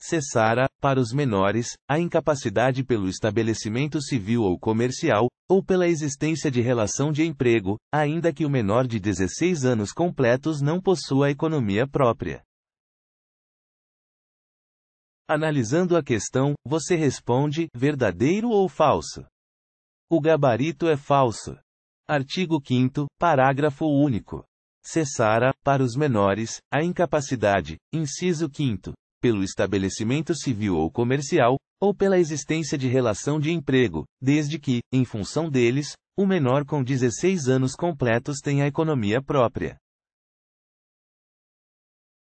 cessara, para os menores, a incapacidade pelo estabelecimento civil ou comercial, ou pela existência de relação de emprego, ainda que o menor de 16 anos completos não possua economia própria. Analisando a questão, você responde: verdadeiro ou falso? O gabarito é falso. Artigo 5, parágrafo único. Cessara, para os menores, a incapacidade, inciso 5, pelo estabelecimento civil ou comercial, ou pela existência de relação de emprego, desde que, em função deles, o menor com 16 anos completos tenha economia própria.